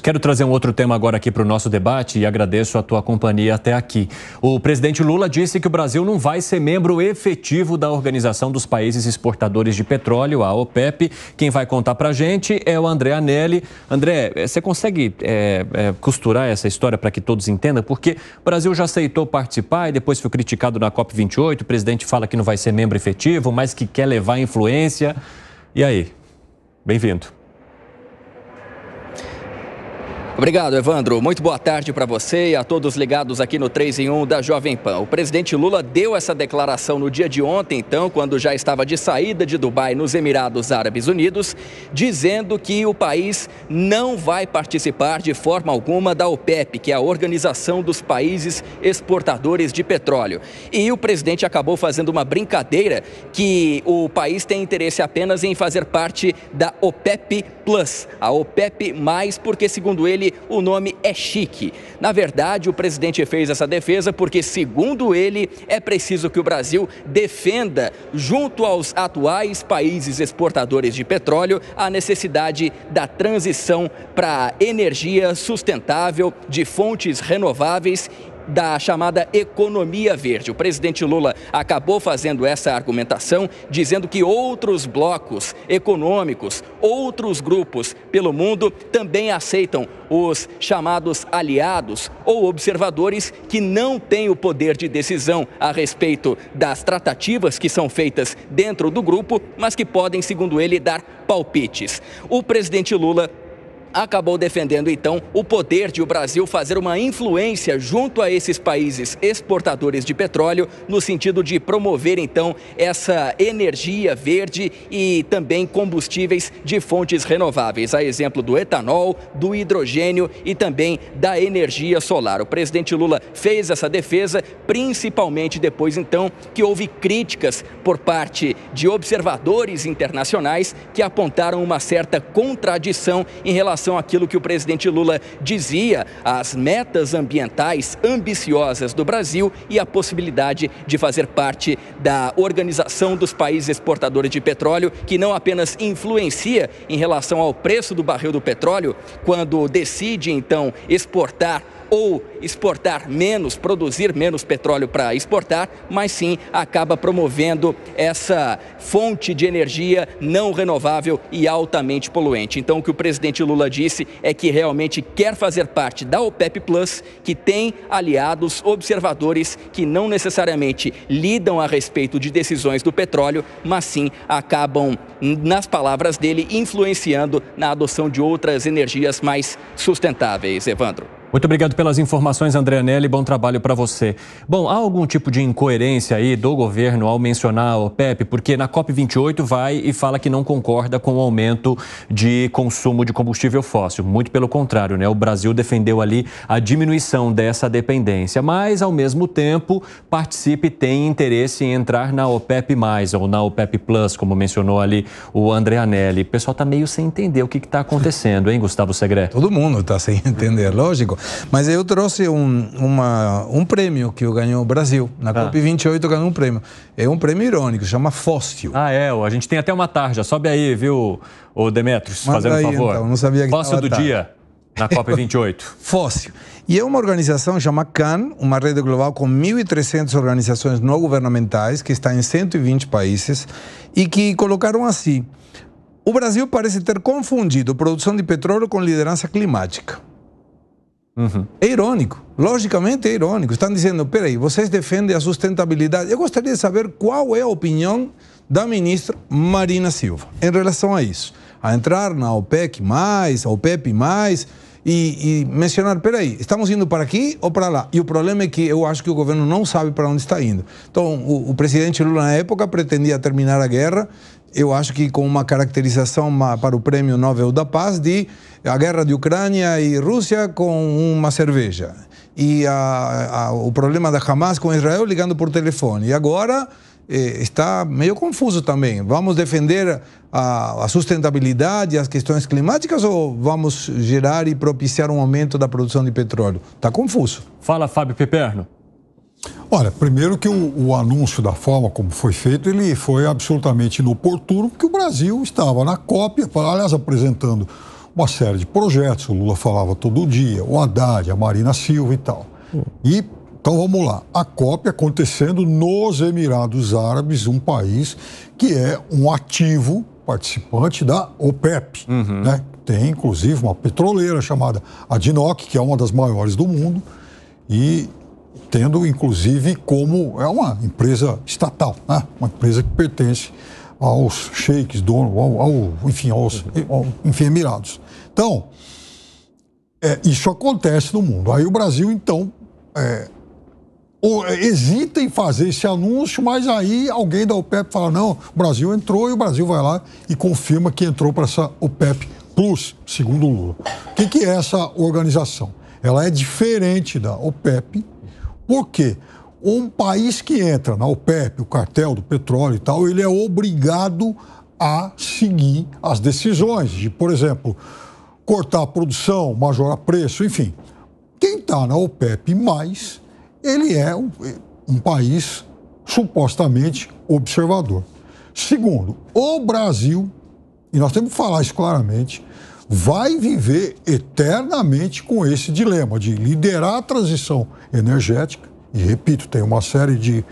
Quero trazer um outro tema agora aqui para o nosso debate e agradeço a tua companhia até aqui. O presidente Lula disse que o Brasil não vai ser membro efetivo da Organização dos Países Exportadores de Petróleo, a OPEP. Quem vai contar para a gente é o André Anelli. André, eh, você consegue é, é, costurar essa história para que todos entendam? Porque o Brasil já aceitou participar e depois foi criticado na COP28. O presidente fala que não vai ser membro efetivo, mas que quer levar influência. E aí? Bem-vindo. Obrigado, Evandro. Muito boa tarde para você e a todos ligados aqui no 3 em 1 da Jovem Pan. O presidente Lula deu essa declaração no dia de ontem, então, quando já estava de saída de Dubai nos Emirados Árabes Unidos, dizendo que o país não vai participar de forma alguma da OPEP, que é a Organização dos Países Exportadores de Petróleo. E o presidente acabou fazendo uma brincadeira que o país tem interesse apenas em fazer parte da OPEP Plus, a OPEP mais, porque segundo ele o nome é chique. Na verdade, o presidente fez essa defesa porque, segundo ele, é preciso que o Brasil defenda, junto aos atuais países exportadores de petróleo, a necessidade da transição para energia sustentável de fontes renováveis da chamada economia verde. O presidente Lula acabou fazendo essa argumentação, dizendo que outros blocos econômicos, outros grupos pelo mundo também aceitam os chamados aliados ou observadores que não têm o poder de decisão a respeito das tratativas que são feitas dentro do grupo, mas que podem, segundo ele, dar palpites. O presidente Lula acabou defendendo então o poder de o Brasil fazer uma influência junto a esses países exportadores de petróleo, no sentido de promover então essa energia verde e também combustíveis de fontes renováveis, a exemplo do etanol, do hidrogênio e também da energia solar. O presidente Lula fez essa defesa, principalmente depois então que houve críticas por parte de observadores internacionais que apontaram uma certa contradição em relação relação àquilo que o presidente Lula dizia, as metas ambientais ambiciosas do Brasil e a possibilidade de fazer parte da Organização dos Países Exportadores de Petróleo, que não apenas influencia em relação ao preço do barril do petróleo, quando decide então exportar ou exportar menos, produzir menos petróleo para exportar, mas sim acaba promovendo essa fonte de energia não renovável e altamente poluente. Então, o que o presidente Lula disse é que realmente quer fazer parte da OPEP Plus, que tem aliados, observadores que não necessariamente lidam a respeito de decisões do petróleo, mas sim acabam, nas palavras dele, influenciando na adoção de outras energias mais sustentáveis. Evandro. Muito obrigado pelas informações, André Anelli. Bom trabalho para você. Bom, há algum tipo de incoerência aí do governo ao mencionar a OPEP? Porque na COP28 vai e fala que não concorda com o aumento de consumo de combustível fóssil. Muito pelo contrário, né? O Brasil defendeu ali a diminuição dessa dependência, mas ao mesmo tempo participe tem interesse em entrar na OPEP+, ou na OPEP+, Plus, como mencionou ali o André Anelli. O pessoal está meio sem entender o que está acontecendo, hein, Gustavo Segre? Todo mundo está sem entender, lógico. Mas eu trouxe um, uma, um prêmio que eu ganhou o Brasil. Na ah. COP28 ganhou um prêmio. É um prêmio irônico, chama Fóssil. Ah, é. A gente tem até uma tarja. Sobe aí, viu, o Demetrios, fazendo aí, um favor. Então, não sabia que Fóssil do tarde. dia na COP28. Fóssil. E é uma organização chamada CAN, uma rede global com 1.300 organizações não governamentais, que está em 120 países, e que colocaram assim: o Brasil parece ter confundido produção de petróleo com liderança climática. Uhum. É irônico, logicamente é irônico. Estão dizendo: peraí, vocês defendem a sustentabilidade. Eu gostaria de saber qual é a opinião da ministra Marina Silva em relação a isso. A entrar na OPEC, a OPEP, e, e mencionar: peraí, estamos indo para aqui ou para lá? E o problema é que eu acho que o governo não sabe para onde está indo. Então, o, o presidente Lula, na época, pretendia terminar a guerra eu acho que com uma caracterização para o Prêmio Nobel da Paz de a guerra de Ucrânia e Rússia com uma cerveja. E a, a, o problema da Hamas com Israel ligando por telefone. E agora eh, está meio confuso também. Vamos defender a, a, sustentabilidade, as questões climáticas ou vamos gerar e propiciar um aumento da produção de petróleo? Está confuso. Fala, Fábio Peperno. Olha, primeiro que o, o, anúncio da forma como foi feito, ele foi absolutamente inoportuno, porque o Brasil estava na cópia, aliás, apresentando uma série de projetos, o Lula falava todo dia, o Haddad, a Marina Silva e tal. E, então vamos lá, a cópia acontecendo nos Emirados Árabes, um país que é um ativo participante da OPEP, uhum. né? Tem, inclusive, uma petroleira chamada Adnoc, que é uma das maiores do mundo, e tendo inclusive como é uma empresa estatal, né? uma empresa que pertence aos sheiks, dono, ao, ao, enfim, aos ao, Então, é, isso acontece no mundo. Aí o Brasil, então, é, ou, é, hesita em fazer esse anúncio, mas aí alguém da OPEP fala: não, o Brasil entrou e o Brasil vai lá e confirma que entrou para essa OPEP Plus, segundo Lula. O que, que é essa organização? Ela é diferente da OPEP, por quê? Um país que entra na OPEP, o cartel do petróleo e tal, ele é obrigado a seguir as decisões de, por exemplo, cortar a produção, majorar preço, enfim. Quem está na OPEP, mais, ele é um, um país supostamente observador. Segundo, o Brasil, e nós temos que falar isso claramente, vai viver eternamente com esse dilema de liderar a transição energética, e repito, tem uma série de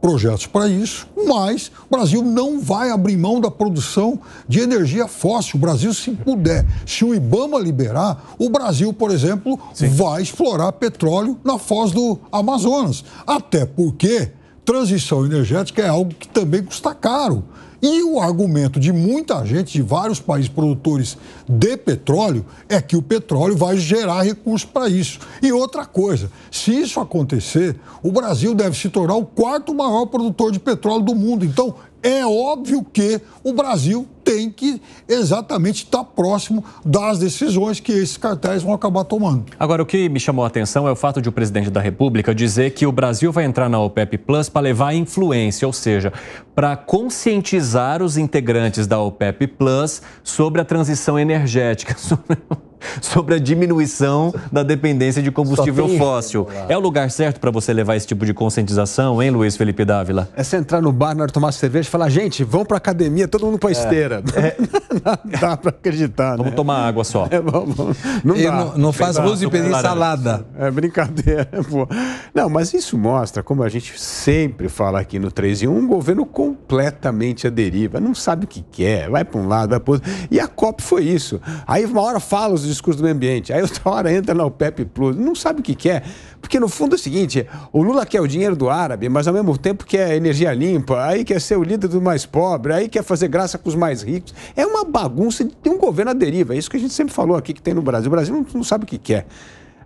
projetos para isso, mas o Brasil não vai abrir mão da produção de energia fóssil. O Brasil, se puder, se o Ibama liberar, o Brasil, por exemplo, Sim. vai explorar petróleo na foz do Amazonas. Até porque transição energética é algo que também custa caro. E o argumento de muita gente, de vários países produtores de petróleo, é que o petróleo vai gerar recursos para isso. E outra coisa, se isso acontecer, o Brasil deve se tornar o quarto maior produtor de petróleo do mundo. Então, é óbvio que o Brasil tem que exatamente estar próximo das decisões que esses cartéis vão acabar tomando. Agora, o que me chamou a atenção é o fato de o presidente da República dizer que o Brasil vai entrar na OPEP Plus para levar influência, ou seja, para conscientizar os integrantes da OPEP Plus sobre a transição energética. sobre a diminuição da dependência de combustível fóssil. É o lugar certo para você levar esse tipo de conscientização, hein, Luiz Felipe Dávila? É você entrar no bar, na hora de tomar cerveja e falar, gente, vão para academia, todo mundo para é. esteira. É. Não dá para acreditar, Vamos né? tomar água só. É, vamos. Não, dá. não, não faz luz e pedir salada. É brincadeira. Pô. É não, mas isso mostra, como a gente sempre fala aqui no 3 em 1, um governo completamente à deriva. Não sabe o que quer, vai para um lado, vai para outro. E a COP foi isso. Aí uma hora fala os discurso do meio ambiente. Aí outra hora entra na OPEP Plus, não sabe o que quer. É, porque no fundo é o seguinte: o Lula quer o dinheiro do árabe, mas ao mesmo tempo quer energia limpa, aí quer ser o líder do mais pobre, aí quer fazer graça com os mais ricos. É uma bagunça de um governo à deriva. É isso que a gente sempre falou aqui que tem no Brasil. O Brasil não, não sabe o que quer. É.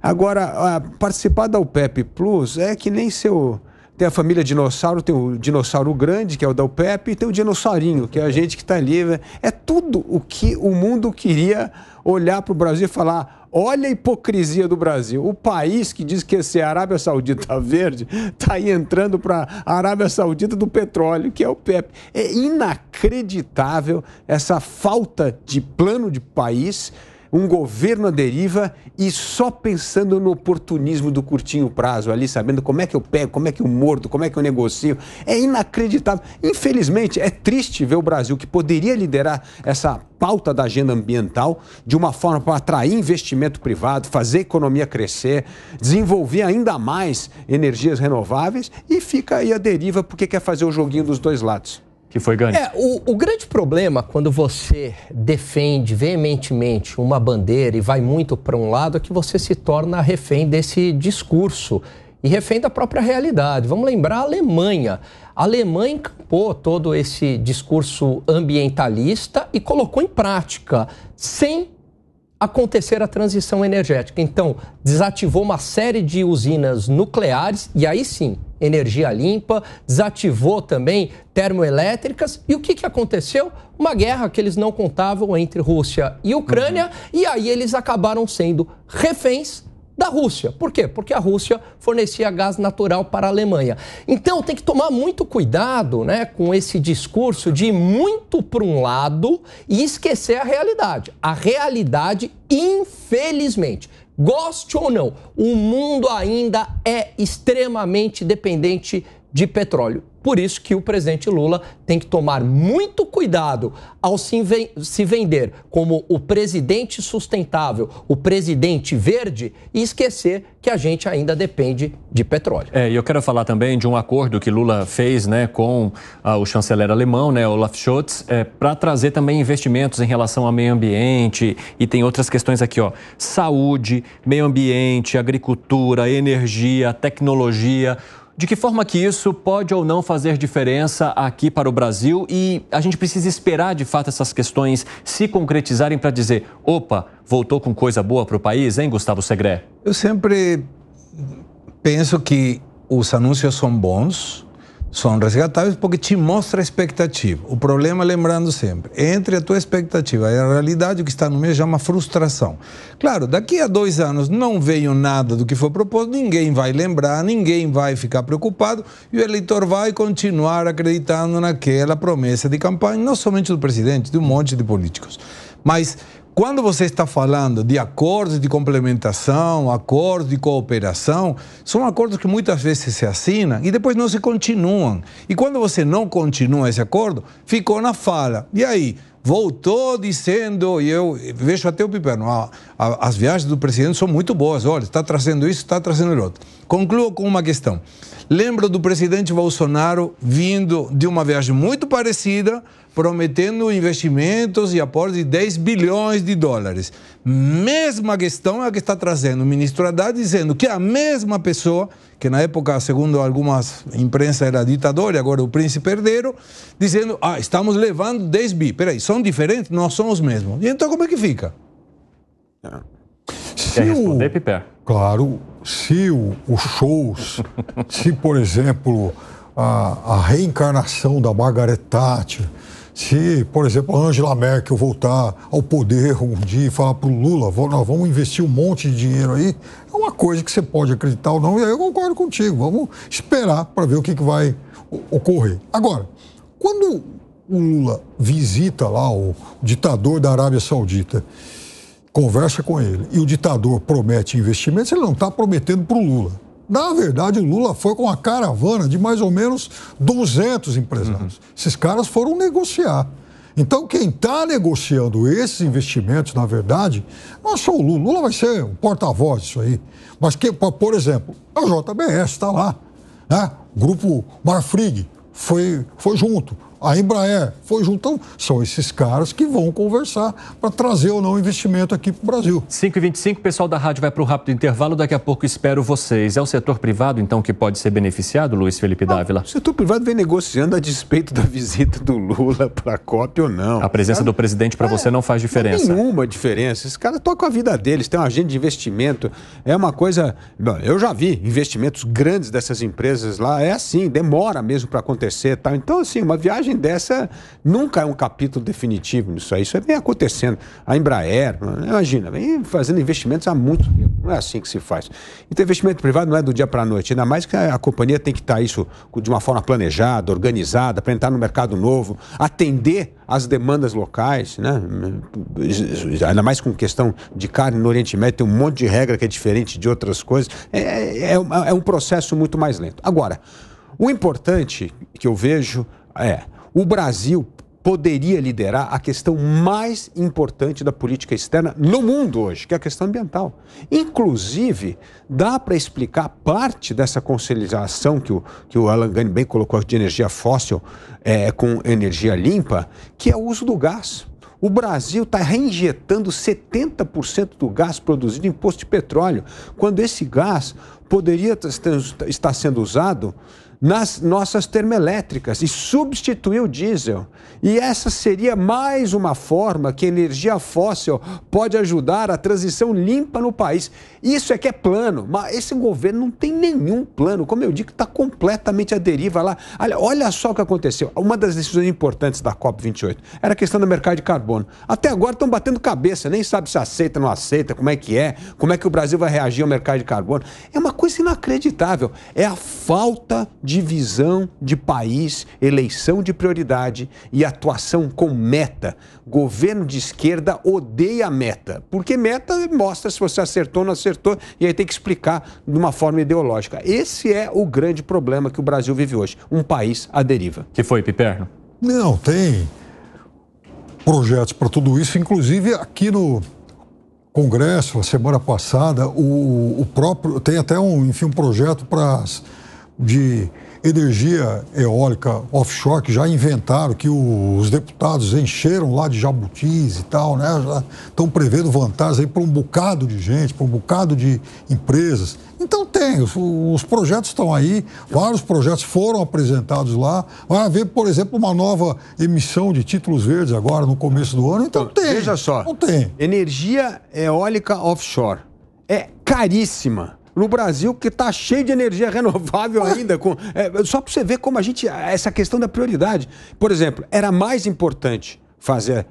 Agora, participar da OPEP Plus é que nem seu tem a família dinossauro, tem o dinossauro grande, que é o da UPEP, e tem o dinossaurinho, que é a gente que está ali. Né? É tudo o que o mundo queria olhar para o Brasil e falar: olha a hipocrisia do Brasil. O país que diz que esse Arábia Saudita verde está aí entrando para a Arábia Saudita do petróleo, que é o PEP. É inacreditável essa falta de plano de país um governo à deriva e só pensando no oportunismo do curtinho prazo, ali sabendo como é que eu pego, como é que eu mordo, como é que eu negocio. É inacreditável. Infelizmente, é triste ver o Brasil, que poderia liderar essa pauta da agenda ambiental de uma forma para atrair investimento privado, fazer a economia crescer, desenvolver ainda mais energias renováveis e fica aí à deriva porque quer fazer o joguinho dos dois lados que foi ganho. É, o, o grande problema quando você defende veementemente uma bandeira e vai muito para um lado é que você se torna refém desse discurso e refém da própria realidade. Vamos lembrar a Alemanha. A Alemanha encampou todo esse discurso ambientalista e colocou em prática sem acontecer a transição energética. Então, desativou uma série de usinas nucleares e aí sim, energia limpa, desativou também termoelétricas. E o que, que aconteceu? Uma guerra que eles não contavam entre Rússia e Ucrânia, uhum. e aí eles acabaram sendo reféns da Rússia. Por quê? Porque a Rússia fornecia gás natural para a Alemanha. Então tem que tomar muito cuidado né, com esse discurso de ir muito para um lado e esquecer a realidade. A realidade, infelizmente, goste ou não, o mundo ainda é extremamente dependente de petróleo. Por isso que o presidente Lula tem que tomar muito cuidado ao se, vender como o presidente sustentável, o presidente verde e esquecer que a gente ainda depende de petróleo. É, e eu quero falar também de um acordo que Lula fez né, com ah, o chanceler alemão, né, Olaf Scholz, é, para trazer também investimentos em relação ao meio ambiente e tem outras questões aqui, ó, saúde, meio ambiente, agricultura, energia, tecnologia. De que forma que isso pode ou não fazer diferença aqui para o Brasil e a gente precisa esperar de fato essas questões se concretizarem para dizer, opa, voltou com coisa boa para o país, hein, Gustavo Segré? Eu sempre penso que os anúncios são bons, são resgatáveis porque te mostra a expectativa. O problema, lembrando sempre, entre a tua expectativa e a realidade, o que está no meio já é uma frustração. Claro, daqui a dois anos não veio nada do que foi proposto, ninguém vai lembrar, ninguém vai ficar preocupado e o eleitor vai continuar acreditando naquela promessa de campanha, não somente do presidente, de um monte de políticos. Mas quando você está falando de acordos de complementação, acordos de cooperação, são acordos que muitas vezes se assinam e depois não se continuam. E quando você não continua esse acordo, ficou na fala. E aí? Voltou dizendo, e eu vejo até o Piperno, a, a, as viagens do presidente são muito boas, olha, está trazendo isso, está trazendo outro. Concluo com uma questão. Lembro do presidente Bolsonaro vindo de uma viagem muito parecida, prometendo investimentos e aportes de 10 bilhões de dólares. Mesma questão é a que está trazendo o ministro Haddad, dizendo que é a mesma pessoa, que na época, segundo algumas imprensa, era ditador e agora o príncipe herdeiro, dizendo, ah, estamos levando 10 bi. Peraí, são diferentes? Nós somos os mesmos. E então como é que fica? Se Quer responder, Piper? Claro, se o, os shows, se, por exemplo, a, a reencarnação da Margaret Thatcher, se, por exemplo, a Angela Merkel voltar ao poder um dia e falar para o Lula, nós vamos investir um monte de dinheiro aí, é uma coisa que você pode acreditar ou não, e aí eu concordo contigo. Vamos esperar para ver o que, que vai ocorrer. Agora, quando o Lula visita lá o ditador da Arábia Saudita, conversa com ele e o ditador promete investimentos, ele não está prometendo para o Lula. Na verdade, Lula foi com a caravana de mais ou menos 200 empresários. Uhum. Esses caras foram negociar. Então, quem está negociando esses investimentos, na verdade, não é só o Lula. Lula vai ser um porta-voz disso aí. Mas, que, por exemplo, a JBS está lá. Né? O grupo Marfrig foi, foi junto a Embraer foi junto. Então, são esses caras que vão conversar para trazer ou não investimento aqui para o Brasil. 5h25, pessoal da rádio vai para o rápido intervalo. Daqui a pouco espero vocês. É o setor privado, então, que pode ser beneficiado, Luiz Felipe Dávila? Ah, o setor privado vem negociando a despeito da visita do Lula para a COP ou não. A presença do presidente para é, você não faz diferença. Não nenhuma diferença. Esses caras tocam a vida deles, tem uma agenda de investimento. É uma coisa. Bom, eu já vi investimentos grandes dessas empresas lá. É assim, demora mesmo para acontecer. Tal. Então, assim, uma viagem Assim, dessa nunca é um capítulo definitivo nisso aí. Isso vem acontecendo. A Embraer, imagina, vem fazendo investimentos há muito tempo. Não é assim que se faz. Então, investimento privado não é do dia para a noite. Ainda mais que a, a companhia tem que estar tá isso de uma forma planejada, organizada, para entrar no mercado novo, atender as demandas locais, né? ainda mais com questão de carne no Oriente Médio, tem um monte de regra que é diferente de outras coisas. É, é, é um é processo muito mais lento. Agora, o importante que eu vejo é o Brasil poderia liderar a questão mais importante da política externa no mundo hoje, que é a questão ambiental. Inclusive, dá para explicar parte dessa conciliação que o, que o Alan Gane bem colocou de energia fóssil é, com energia limpa, que é o uso do gás. O Brasil está reinjetando 70% do gás produzido em posto de petróleo, quando esse gás poderia estar sendo usado nas nossas termoelétricas e substituir o diesel. E essa seria mais uma forma que a energia fóssil pode ajudar a transição limpa no país. Isso é que é plano, mas esse governo não tem nenhum plano. Como eu digo, está completamente à deriva lá. Olha, olha só o que aconteceu. Uma das decisões importantes da COP28 era a questão do mercado de carbono. Até agora estão batendo cabeça, nem sabe se aceita, não aceita, como é que é, como é que o Brasil vai reagir ao mercado de carbono. É uma coisa inacreditável. É a falta de divisão de país, eleição de prioridade e atuação com meta. Governo de esquerda odeia meta, porque meta mostra se você acertou ou não acertou e aí tem que explicar de uma forma ideológica. Esse é o grande problema que o Brasil vive hoje, um país à deriva. Que foi, Piperno? Não, tem projetos para tudo isso, inclusive aqui no Congresso, a semana passada, o, o próprio tem até um, enfim, um projeto para de energia eólica offshore que já inventaram, que os deputados encheram lá de jabutis e tal, né? Já estão prevendo vantagens aí para um bocado de gente, para um bocado de empresas. Então tem, os, os, projetos estão aí, vários projetos foram apresentados lá. Vai haver, por exemplo, uma nova emissão de títulos verdes agora no começo do ano. Então, então tem. Veja só. Não tem. Energia eólica offshore é caríssima no Brasil, que está cheio de energia renovável ainda. Com, é, só para você ver como a gente. Essa questão da prioridade. Por exemplo, era mais importante fazer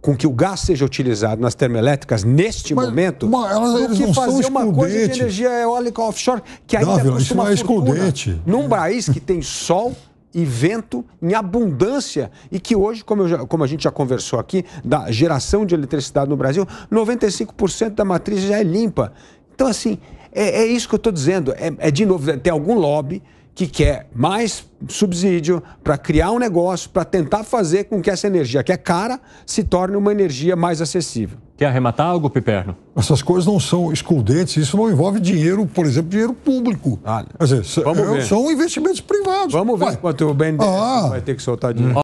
com que o gás seja utilizado nas termoelétricas neste mas, momento mas elas, do que fazer uma coisa de energia eólica offshore, que ainda não, custa isso uma não é excludente. Num país que tem sol e vento em abundância e que hoje, como, já, como a gente já conversou aqui, da geração de eletricidade no Brasil, 95% da matriz já é limpa. Então, assim, é, é isso que eu estou dizendo. É, é, de novo, tem algum lobby que quer mais subsídio para criar um negócio, para tentar fazer com que essa energia que é cara se torne uma energia mais acessível. Quer arrematar algo, Piperno? Essas coisas não são excludentes, isso não envolve dinheiro, por exemplo, dinheiro público. Ah, Quer dizer, Vamos ver. são investimentos privados. Vamos ver Ué. quanto o BND ah. vai ter que soltar hum. dinheiro. Hum.